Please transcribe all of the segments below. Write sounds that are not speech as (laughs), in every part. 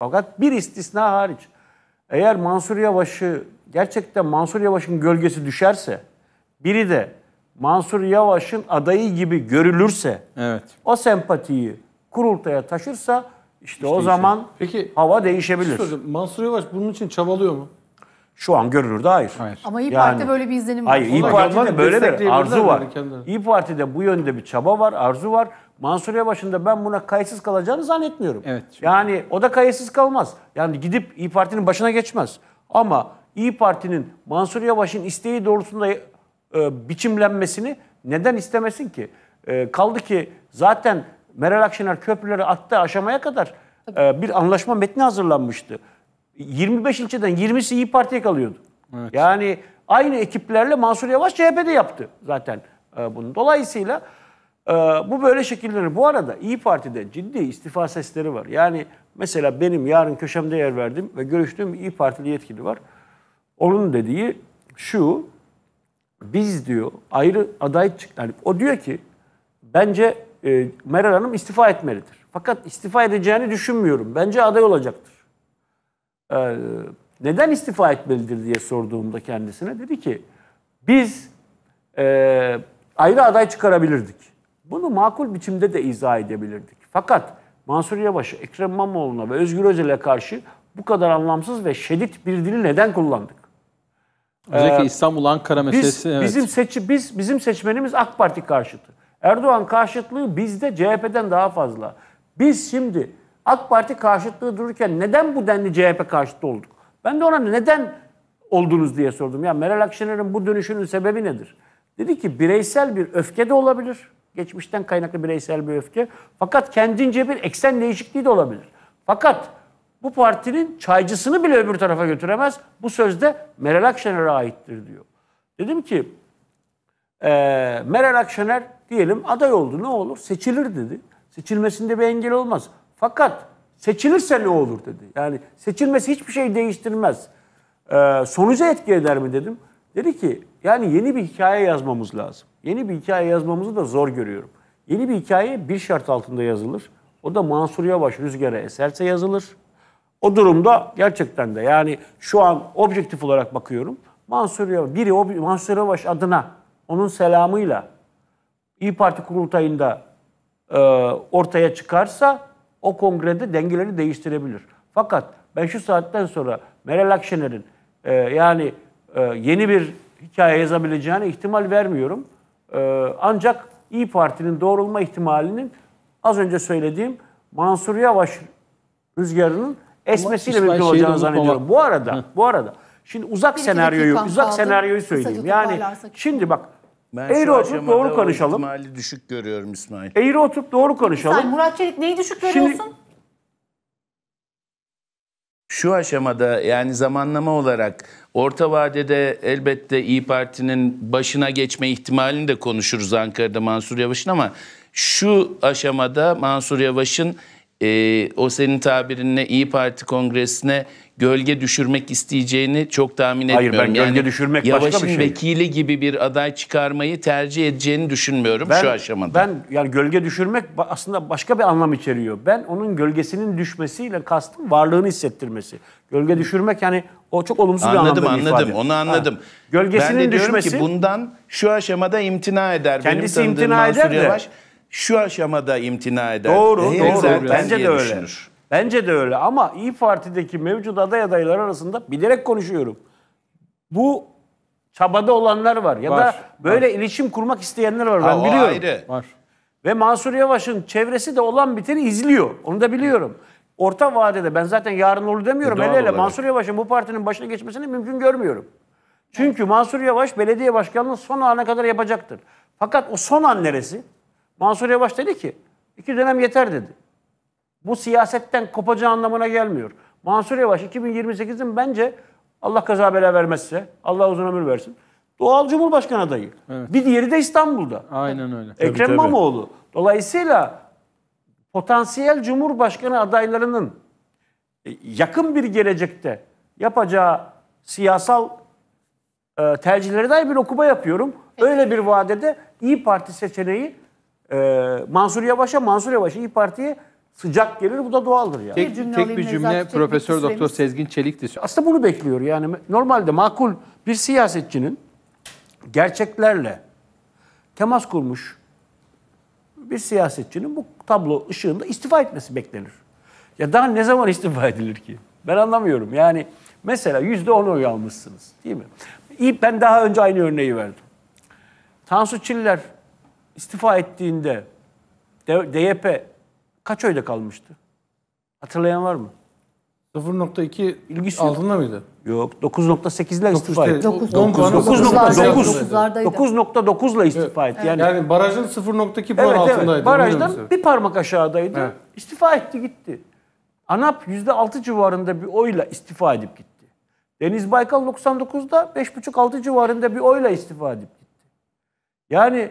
Fakat bir istisna hariç. Eğer Mansur Yavaş'ı gerçekten Mansur Yavaş'ın gölgesi düşerse biri de Mansur Yavaş'ın adayı gibi görülürse evet. o sempatiyi kurultaya taşırsa işte, işte o zaman Peki, hava şey değişebilir. Soracağım, Mansur Yavaş bunun için çabalıyor mu? Şu an görünürde hayır. hayır. Ama İyi Parti'de yani, böyle bir izlenim var. Hayır, İyi Parti'de böyle bir arzu var. İyi Parti'de bu yönde bir çaba var, arzu var. Mansur Yavaş'ın da ben buna kayıtsız kalacağını zannetmiyorum. Evet. Yani o da kayıtsız kalmaz. Yani gidip İyi Parti'nin başına geçmez. Ama İyi Parti'nin Mansur Yavaş'ın isteği doğrultusunda e, biçimlenmesini neden istemesin ki? E, kaldı ki zaten Meral Akşener köprüleri attı aşamaya kadar e, bir anlaşma metni hazırlanmıştı. 25 ilçeden 20'si İyi Parti'ye kalıyordu. Evet. Yani aynı ekiplerle Mansur Yavaş CHP'de yaptı zaten e, bunu. Dolayısıyla ee, bu böyle şekillenir. Bu arada İyi Parti'de ciddi istifa sesleri var. Yani mesela benim yarın köşemde yer verdim ve görüştüğüm İyi Partili yetkili var. Onun dediği şu, biz diyor ayrı aday çık, yani o diyor ki bence e, Meral Hanım istifa etmelidir. Fakat istifa edeceğini düşünmüyorum. Bence aday olacaktır. Ee, neden istifa etmelidir diye sorduğumda kendisine dedi ki biz e, ayrı aday çıkarabilirdik. Bunu makul biçimde de izah edebilirdik. Fakat Mansur Yavaş'ı, Ekrem İmamoğlu'na ve Özgür Özel'e karşı bu kadar anlamsız ve şiddet bir dili neden kullandık? Özellikle ee, İstanbul Ankara meselesi. Biz, evet. Bizim seçi biz bizim seçmenimiz AK Parti karşıtı. Erdoğan karşıtlığı bizde CHP'den daha fazla. Biz şimdi AK Parti karşıtlığı dururken neden bu denli CHP karşıtı olduk? Ben de ona neden oldunuz diye sordum. Ya Meral Akşener'in bu dönüşünün sebebi nedir? Dedi ki bireysel bir öfke de olabilir. Geçmişten kaynaklı bireysel bir öfke. Fakat kendince bir eksen değişikliği de olabilir. Fakat bu partinin çaycısını bile öbür tarafa götüremez. Bu sözde Meral Akşener'e aittir diyor. Dedim ki e, Meral Akşener diyelim aday oldu ne olur? Seçilir dedi. Seçilmesinde bir engel olmaz. Fakat seçilirse ne olur dedi. Yani seçilmesi hiçbir şey değiştirmez. E, ee, sonuca etki eder mi dedim. Dedi ki yani yeni bir hikaye yazmamız lazım. Yeni bir hikaye yazmamızı da zor görüyorum. Yeni bir hikaye bir şart altında yazılır. O da Mansur Yavaş rüzgara eserse yazılır. O durumda gerçekten de yani şu an objektif olarak bakıyorum. Mansur Yavaş, biri Mansur Yavaş adına onun selamıyla İyi Parti kurultayında e, ortaya çıkarsa o kongrede dengeleri değiştirebilir. Fakat ben şu saatten sonra Meral Akşener'in e, yani e, yeni bir hikaye yazabileceğine ihtimal vermiyorum. Ee, ancak İyi Parti'nin doğrulma ihtimalinin az önce söylediğim Mansur Yavaş rüzgarının esmesiyle mümkün olacağını zannediyorum. Bu arada, bu arada. Şimdi uzak bir senaryoyu, uzak kaldı. senaryoyu söyleyeyim. Yani şimdi bak eğri oturup doğru konuşalım. Ben düşük görüyorum İsmail. Eğri oturup doğru konuşalım. Sen Murat Çelik neyi düşük görüyorsun? Şimdi, şu aşamada yani zamanlama olarak orta vadede elbette İyi Parti'nin başına geçme ihtimalini de konuşuruz Ankara'da Mansur Yavaş'ın ama şu aşamada Mansur Yavaş'ın e, o senin tabirinle İyi Parti kongresine gölge düşürmek isteyeceğini çok tahmin Hayır, etmiyorum. Hayır ben gölge yani, düşürmek başka bir şey. vekili gibi bir aday çıkarmayı tercih edeceğini düşünmüyorum ben, şu aşamada. Ben yani gölge düşürmek aslında başka bir anlam içeriyor. Ben onun gölgesinin düşmesiyle kastım varlığını hissettirmesi. Gölge düşürmek yani o çok olumsuz anladım, bir anladım. Anladım onu anladım. Ha. Gölgesinin ben de düşmesi. ki bundan şu aşamada imtina eder. Kendisi Benim imtina eder Mansur de. Yavaş, şu aşamada imtina eder. Doğru, e, doğru. doğru. Bence de öyle. Düşünür. Bence de öyle ama İyi Parti'deki mevcut aday adayları arasında bilerek konuşuyorum. Bu çabada olanlar var ya var, da böyle var. iletişim kurmak isteyenler var ha, ben biliyorum. Ayrı. Var. Ve Mansur Yavaş'ın çevresi de olan biteni izliyor. Onu da biliyorum. Orta vadede ben zaten yarın olur demiyorum. E, hele hele Mansur Yavaş'ın bu partinin başına geçmesini mümkün görmüyorum. Çünkü Mansur Yavaş belediye başkanlığı son ana kadar yapacaktır. Fakat o son an neresi? Mansur Yavaş dedi ki iki dönem yeter dedi. Bu siyasetten kopacağı anlamına gelmiyor. Mansur Yavaş 2028'in bence Allah kaza bela vermezse, Allah uzun ömür versin. Doğal Cumhurbaşkanı adayı. Evet. Bir diğeri de İstanbul'da. Aynen öyle. Ekrem tabii, tabii. İmamoğlu. Dolayısıyla potansiyel Cumhurbaşkanı adaylarının e, yakın bir gelecekte yapacağı siyasal e, tercihlere dair bir okuma yapıyorum. Öyle bir vadede İyi Parti seçeneği e, Mansur Yavaş'a, Mansur Yavaş'a İyi Parti'ye sıcak gelir. Bu da doğaldır yani. Tek bir cümle, tek bir cümle Profesör Doktor Sezgin Çelik de aslında bunu bekliyor. Yani normalde makul bir siyasetçinin gerçeklerle temas kurmuş bir siyasetçinin bu tablo ışığında istifa etmesi beklenir. Ya daha ne zaman istifa edilir ki? Ben anlamıyorum. Yani mesela yüzde on oy almışsınız değil mi? İyi ben daha önce aynı örneği verdim. Tansu Çiller istifa ettiğinde DYP kaç oyda kalmıştı? Hatırlayan var mı? 0.2 ilgisi altında yok. mıydı? Yok. 9.8'le istifa etti. 9.9'la istifa etti. Yani, yani barajın 0.2 puan evet, altındaydı. Barajdan bir parmak aşağıdaydı. Evet. İstifa etti gitti. ANAP %6 civarında bir oyla istifa edip gitti. Deniz Baykal 99'da 5.5-6 civarında bir oyla istifa edip gitti. Yani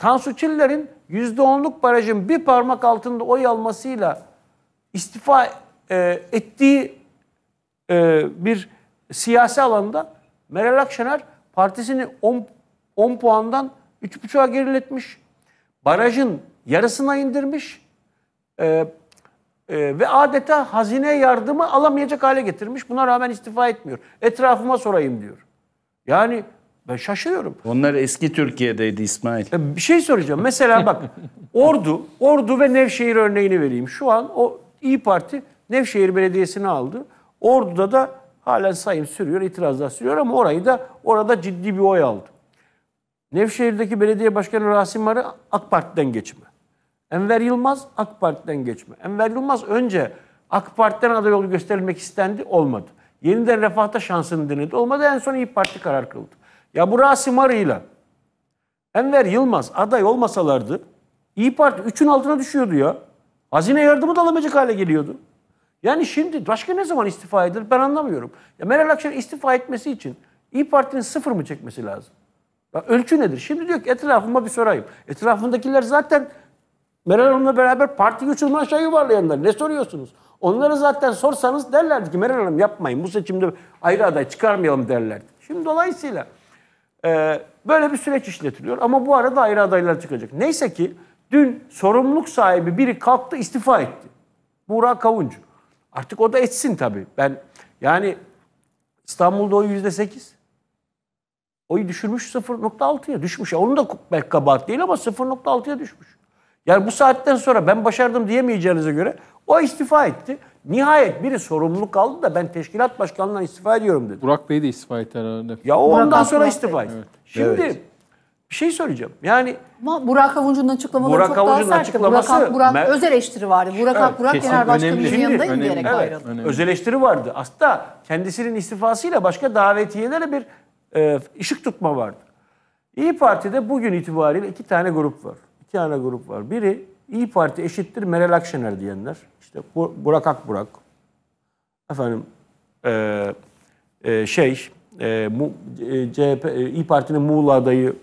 Tansu Çiller'in %10'luk barajın bir parmak altında oy almasıyla istifa e, ettiği e, bir siyasi alanda Meral Akşener partisini 10, 10 puandan 3,5'a geriletmiş. Barajın yarısına indirmiş. E, e, ve adeta hazine yardımı alamayacak hale getirmiş. Buna rağmen istifa etmiyor. Etrafıma sorayım diyor. Yani ben şaşırıyorum. Onlar eski Türkiye'deydi İsmail. E, bir şey soracağım. Mesela bak (laughs) Ordu, Ordu ve Nevşehir örneğini vereyim. Şu an o İyi Parti Nevşehir Belediyesi'ni aldı. Ordu'da da halen sayım sürüyor, itirazlar sürüyor ama orayı da orada ciddi bir oy aldı. Nevşehir'deki belediye başkanı Rasim Arı AK Parti'den geçme. Enver Yılmaz AK Parti'den geçme. Enver Yılmaz önce AK Parti'den aday yolu gösterilmek istendi, olmadı. Yeniden Refah'ta şansını denedi, olmadı. En son İyi Parti karar kıldı. Ya bu Rasim Arı'yla Enver Yılmaz aday olmasalardı İyi Parti 3'ün altına düşüyordu ya. Hazine yardımı da alamayacak hale geliyordu. Yani şimdi başka ne zaman istifa edilir ben anlamıyorum. Ya Meral Akşener istifa etmesi için İyi Parti'nin sıfır mı çekmesi lazım? Ya ölçü nedir? Şimdi diyor ki etrafıma bir sorayım. Etrafındakiler zaten Meral Hanım'la beraber parti uçurma aşağı yuvarlayanlar. Ne soruyorsunuz? Onları zaten sorsanız derlerdi ki Meral Hanım yapmayın bu seçimde ayrı aday çıkarmayalım derlerdi. Şimdi dolayısıyla ee, böyle bir süreç işletiliyor ama bu arada ayrı adaylar çıkacak. Neyse ki dün sorumluluk sahibi biri kalktı istifa etti. Burak Kavuncu. Artık o da etsin tabii. Ben yani İstanbul'da o yüzde sekiz. Oyu düşürmüş 0.6'ya düşmüş. Onun da belki kabahat değil ama 0.6'ya düşmüş. Yani bu saatten sonra ben başardım diyemeyeceğinize göre o istifa etti. Nihayet biri sorumluluk aldı da ben teşkilat başkanından istifa ediyorum dedi. Burak Bey de istifa etti herhalde. Ya o Burak ondan sonra istifa etti. Evet. Şimdi evet. bir şey söyleyeceğim. Yani Ama Burak Avuncu'nun açıklamaları Burak çok Avuncu'nun daha sertti. Burak, Ak, Burak ben, öz eleştiri vardı. Burak evet, Burak Genel Başkanımızın yanında önemli, diyerek evet, ayrıldı. Önemli. Öz eleştiri vardı. Aslında kendisinin istifasıyla başka davetiyelere bir e, ışık tutma vardı. İyi Parti'de bugün itibariyle iki tane grup var. İki tane grup var. Biri İyi Parti eşittir Meral Akşener diyenler. İşte Burak Akburak. Efendim e, e, şey e, mu, e, CHP, e, İyi Parti'nin Muğla adayı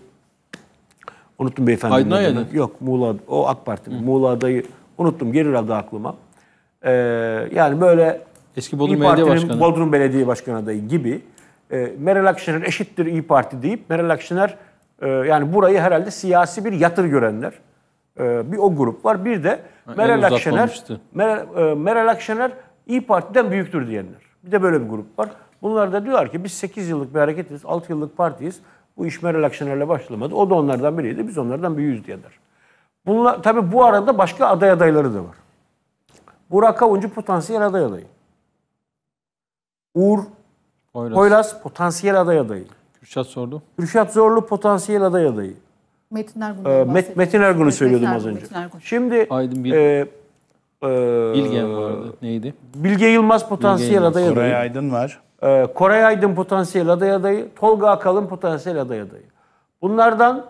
unuttum beyefendi. Aydın Aya'da. Yok Muğla o AK Parti. Hı. Muğla adayı unuttum gelir adı aklıma. E, yani böyle Eski Bodrum İYİ Belediye Başkanı. Bodrum Belediye Başkanı adayı gibi e, Meral Akşener eşittir İyi Parti deyip Meral Akşener e, yani burayı herhalde siyasi bir yatır görenler. Ee, bir o grup var. Bir de Meral Akşener, Meral, e, Meral Akşener İyi Parti'den büyüktür diyenler. Bir de böyle bir grup var. Bunlar da diyorlar ki biz 8 yıllık bir hareketiz, 6 yıllık partiyiz. Bu iş Meral Akşener'le başlamadı. O da onlardan biriydi. Biz onlardan büyüğüz diyenler. Bunlar, tabii bu arada başka aday adayları da var. Burak Avuncu potansiyel aday adayı. Uğur Poyraz, Poyraz potansiyel aday adayı. Kürşat Zorlu. Kürşat Zorlu potansiyel aday adayı. Metin Ergun'dan ee, Met, Metin Ergun'u söylüyordum Metin Ergun, az önce. Metin Ergun. Şimdi Aydın Bil e, e, Bilgen vardı. Neydi? Bilge Yılmaz potansiyel Bilge Yılmaz. aday adayı. Koray Aydın var. E, Koray Aydın potansiyel aday adayı. Tolga Akalın potansiyel aday adayı. Bunlardan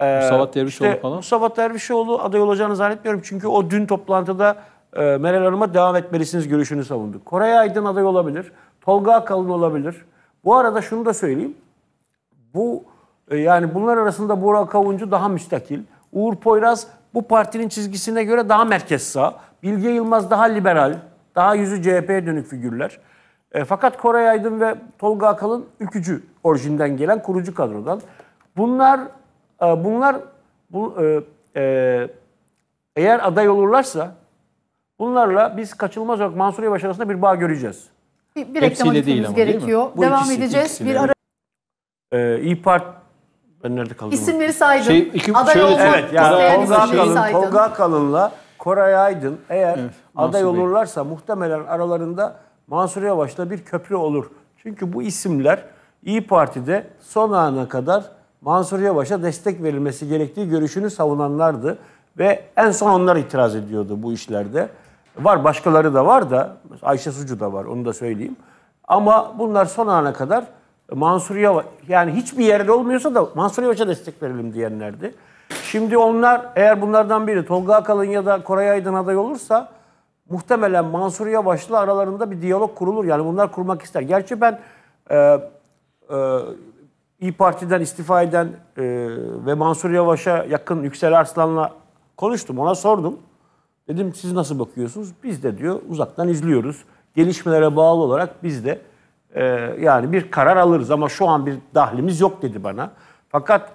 e, Mustafa Dervişoğlu işte, falan. Mustafa Dervişoğlu aday olacağını zannetmiyorum. Çünkü o dün toplantıda e, Meral Hanım'a devam etmelisiniz görüşünü savundu. Koray Aydın aday olabilir. Tolga Akalın olabilir. Bu arada şunu da söyleyeyim. Bu e, yani bunlar arasında Burak Kavuncu daha müstakil. Uğur Poyraz bu partinin çizgisine göre daha merkez sağ. Bilge Yılmaz daha liberal, daha yüzü CHP'ye dönük figürler. E, fakat Koray Aydın ve Tolga Akalın ülkücü orijinden gelen kurucu kadrodan. Bunlar e, bunlar bu e, e, eğer aday olurlarsa bunlarla biz kaçılmaz olarak Mansur Yavaş arasında bir bağ göreceğiz. Bir, bir reklam gerekiyor. Değil mi? Devam ikisi, edeceğiz. İkisi, bir ara... Ee, İyi Parti ben nerede kaldım? İsimleri saydım. Şey, iki, aday şöyle, olmak evet, yani Tolga Kalın, Tolga Kalınla Koray Aydın eğer evet, aday Mansur olurlarsa Bey. muhtemelen aralarında Mansur Yavaş'la bir köprü olur. Çünkü bu isimler İyi Parti'de son ana kadar Mansur Yavaş'a destek verilmesi gerektiği görüşünü savunanlardı. Ve en son onlar itiraz ediyordu bu işlerde. Var başkaları da var da Ayşe Sucu da var onu da söyleyeyim. Ama bunlar son ana kadar Mansur Yavaş yani hiçbir yerde olmuyorsa da Mansur Yavaş'a destek verelim diyenlerdi. Şimdi onlar eğer bunlardan biri Tolga Akalın ya da Koray Aydın aday olursa muhtemelen Mansur Yavaş'la aralarında bir diyalog kurulur. Yani bunlar kurmak ister. Gerçi ben e, e, İyi Parti'den istifa eden e, ve Mansur Yavaş'a yakın Yüksel Arslan'la konuştum. Ona sordum. Dedim siz nasıl bakıyorsunuz? Biz de diyor uzaktan izliyoruz. Gelişmelere bağlı olarak biz de e, yani bir karar alırız ama şu an bir dahlimiz yok dedi bana. Fakat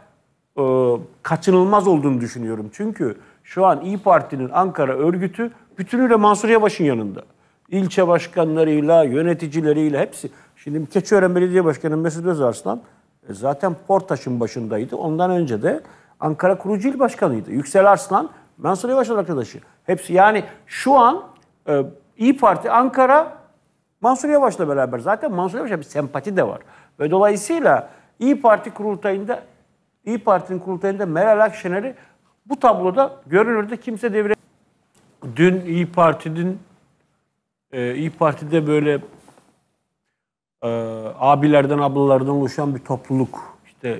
e, kaçınılmaz olduğunu düşünüyorum. Çünkü şu an İyi Parti'nin Ankara örgütü bütünüyle Mansur Yavaş'ın yanında. İlçe başkanlarıyla, yöneticileriyle hepsi. Şimdi Keçiören Belediye Başkanı Mesut Özarslan e, zaten Portaş'ın başındaydı. Ondan önce de Ankara Kurucu İl Başkanı'ydı. Yüksel Arslan, Mansur Yavaş'ın arkadaşı. Hepsi yani şu an e, İyi Parti Ankara Mansur Yavaş'la beraber zaten Mansur Yavaş'a bir sempati de var. Ve dolayısıyla İyi Parti kurultayında İyi Parti'nin kurultayında Meral Akşener'i bu tabloda görünürde kimse devre Dün İyi Parti'nin e, İyi Parti'de böyle e, abilerden ablalardan oluşan bir topluluk işte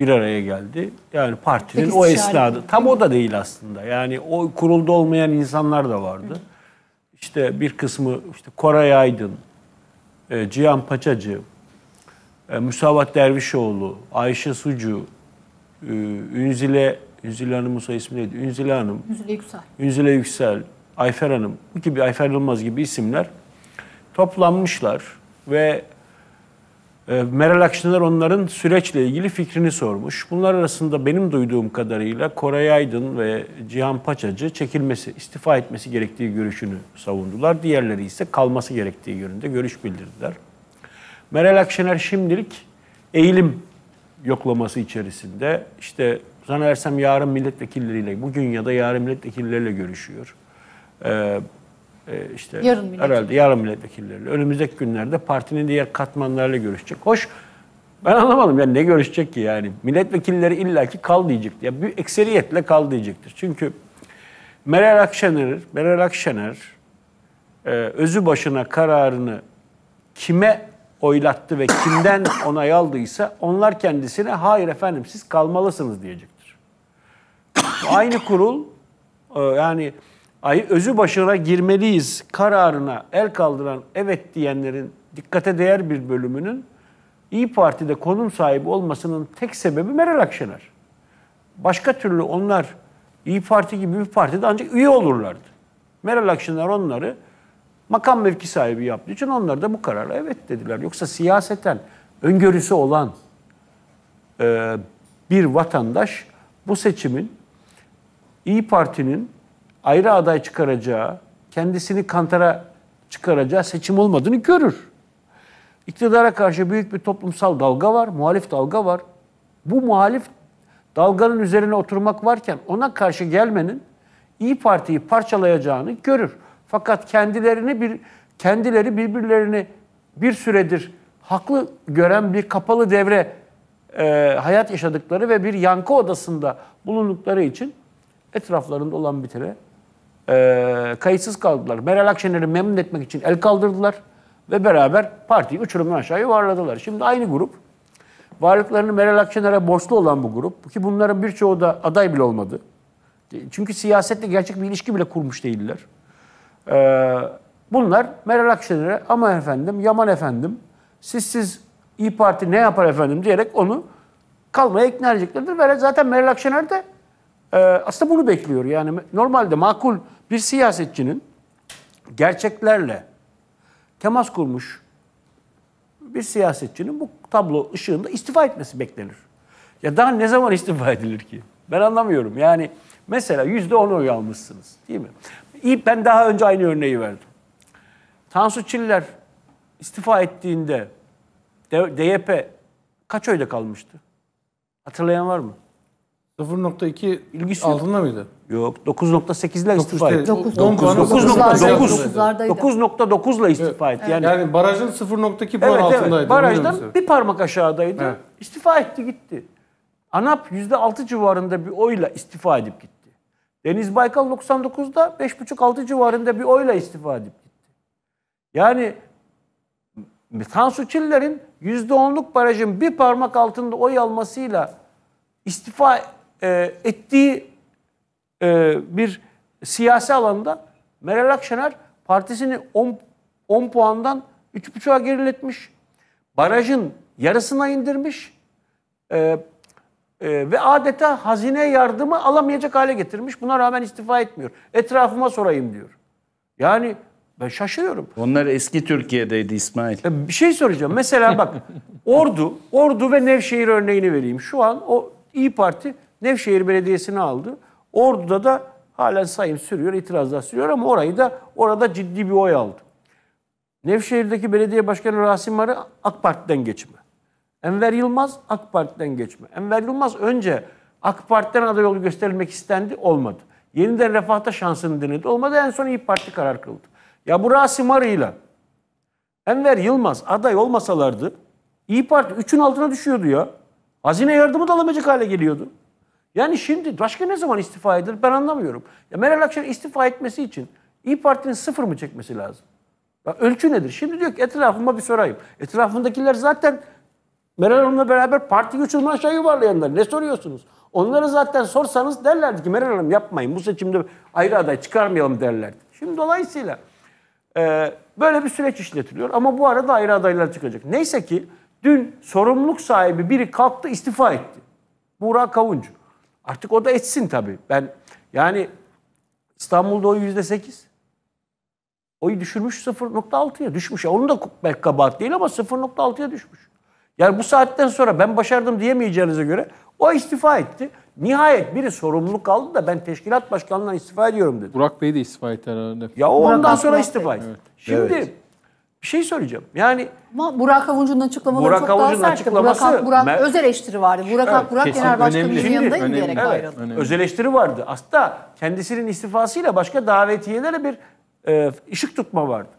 bir araya geldi. Yani partinin Peki, o esnada tam o da değil aslında. Yani o kurulda olmayan insanlar da vardı. Hı işte bir kısmı işte Koray Aydın, e, Cihan Paçacı, e, Müsavat Dervişoğlu, Ayşe Sucu, e, Ünzile, Ünzile Hanım'ın soy ismi neydi? Ünzile Hanım. Ünzile Yüksel. Ünzile Yüksel, Ayfer Hanım. Bu gibi Ayfer Yılmaz gibi isimler toplanmışlar ve ee, Meral Akşener onların süreçle ilgili fikrini sormuş. Bunlar arasında benim duyduğum kadarıyla Koray Aydın ve Cihan Paçacı çekilmesi, istifa etmesi gerektiği görüşünü savundular. Diğerleri ise kalması gerektiği yönünde görüş bildirdiler. Meral Akşener şimdilik eğilim yoklaması içerisinde işte zannedersem yarın milletvekilleriyle, bugün ya da yarın milletvekilleriyle görüşüyor. Ee, e, işte yarın herhalde yarın milletvekilleriyle. Önümüzdeki günlerde partinin diğer katmanlarıyla görüşecek. Hoş ben anlamadım yani ne görüşecek ki yani. Milletvekilleri illaki kal diyecektir. Ya yani bir ekseriyetle kal diyecektir. Çünkü Meral Akşener, Meral Akşener e, özü başına kararını kime oylattı ve kimden (coughs) onay aldıysa onlar kendisine hayır efendim siz kalmalısınız diyecektir. Aynı kurul e, yani ay özü başına girmeliyiz kararına el kaldıran evet diyenlerin dikkate değer bir bölümünün İyi Parti'de konum sahibi olmasının tek sebebi Meral Akşener. Başka türlü onlar İyi Parti gibi bir partide ancak üye olurlardı. Meral Akşener onları makam mevki sahibi yaptığı için onlar da bu karara evet dediler. Yoksa siyaseten öngörüsü olan e, bir vatandaş bu seçimin İyi Parti'nin ayrı aday çıkaracağı, kendisini kantara çıkaracağı seçim olmadığını görür. İktidara karşı büyük bir toplumsal dalga var, muhalif dalga var. Bu muhalif dalganın üzerine oturmak varken ona karşı gelmenin İyi Parti'yi parçalayacağını görür. Fakat kendilerini bir kendileri birbirlerini bir süredir haklı gören bir kapalı devre e, hayat yaşadıkları ve bir yankı odasında bulundukları için etraflarında olan bitene e, kayıtsız kaldılar. Meral Akşener'i memnun etmek için el kaldırdılar ve beraber partiyi uçurumun aşağı yuvarladılar. Şimdi aynı grup varlıklarını Meral Akşener'e borçlu olan bu grup ki bunların birçoğu da aday bile olmadı. Çünkü siyasetle gerçek bir ilişki bile kurmuş değiller. Ee, bunlar Meral Akşener'e ama efendim, yaman efendim, siz siz İyi Parti ne yapar efendim diyerek onu kalmaya ikna edeceklerdir. Ve zaten Meral Akşener de e, aslında bunu bekliyor. Yani normalde makul bir siyasetçinin gerçeklerle temas kurmuş bir siyasetçinin bu tablo ışığında istifa etmesi beklenir. Ya daha ne zaman (laughs) istifa edilir ki? Ben anlamıyorum. Yani mesela yüzde on oy almışsınız değil mi? İyi ben daha önce aynı örneği verdim. Tansu Çiller istifa ettiğinde DYP kaç oyda kalmıştı? Hatırlayan var mı? 0.2 ilgisi şey. altında mıydı? Yok 9.8 ile istifa etti. 9.9 ile istifa etti. Yani, yani barajın 0.2 puan evet, altındaydı. Evet. Barajdan bir parmak aşağıdaydı. Evet. İstifa etti gitti. ANAP %6 civarında bir oyla istifa edip gitti. Deniz Baykal 99'da 5.5-6 civarında bir oyla istifa edip gitti. Yani Tansu Çiller'in %10'luk barajın bir parmak altında oy almasıyla istifa e, ettiği e, bir siyasi alanda Meral Akşener partisini 10, 10 puandan 3,5'a geriletmiş. Barajın yarısına indirmiş. E, e, ve adeta hazine yardımı alamayacak hale getirmiş. Buna rağmen istifa etmiyor. Etrafıma sorayım diyor. Yani ben şaşırıyorum. Onlar eski Türkiye'deydi İsmail. E, bir şey soracağım. Mesela bak (laughs) Ordu, Ordu ve Nevşehir örneğini vereyim. Şu an o İyi Parti Nevşehir Belediyesi'ni aldı. Ordu'da da halen sayım sürüyor, itirazlar sürüyor ama orayı da orada ciddi bir oy aldı. Nevşehir'deki belediye başkanı Rasim Arı AK Parti'den geçme. Enver Yılmaz AK Parti'den geçme. Enver Yılmaz önce AK Parti'den aday yolu gösterilmek istendi, olmadı. Yeniden Refah'ta şansını denedi, olmadı. En son İyi Parti karar kıldı. Ya bu Rasim Arı'yla Enver Yılmaz aday olmasalardı İyi Parti 3'ün altına düşüyordu ya. Hazine yardımı da alamayacak hale geliyordu. Yani şimdi başka ne zaman istifa edilir ben anlamıyorum. Ya Meral Akşener istifa etmesi için İyi Parti'nin sıfır mı çekmesi lazım? Ya ölçü nedir? Şimdi diyor ki etrafıma bir sorayım. Etrafındakiler zaten Meral Hanım'la beraber parti göçürme aşağı yuvarlayanlar. Ne soruyorsunuz? Onlara zaten sorsanız derlerdi ki Meral Hanım yapmayın bu seçimde ayrı aday çıkarmayalım derlerdi. Şimdi dolayısıyla e, böyle bir süreç işletiliyor ama bu arada ayrı adaylar çıkacak. Neyse ki dün sorumluluk sahibi biri kalktı istifa etti. Burak Kavuncu. Artık o da etsin tabii. Ben yani İstanbul'da o yüzde sekiz. Oyu düşürmüş 0.6'ya düşmüş. Onun da belki kabahat değil ama 0.6'ya düşmüş. Yani bu saatten sonra ben başardım diyemeyeceğinize göre o istifa etti. Nihayet biri sorumluluk aldı da ben teşkilat başkanından istifa ediyorum dedi. Burak Bey de istifa etti herhalde. Ya o Burak ondan sonra istifa etti. Evet. Şimdi evet bir şey söyleyeceğim. Yani ama Burak Avuncu'nun açıklamaları Burak çok Avuncu'nun daha sertti. Burak, Burak Mer- öz eleştiri vardı. Burak evet, Burak Genel Başkanı'nın yanında diyerek evet, ayrıldı. Öz eleştiri vardı. Aslında kendisinin istifasıyla başka davetiyelerle bir e, ışık tutma vardı.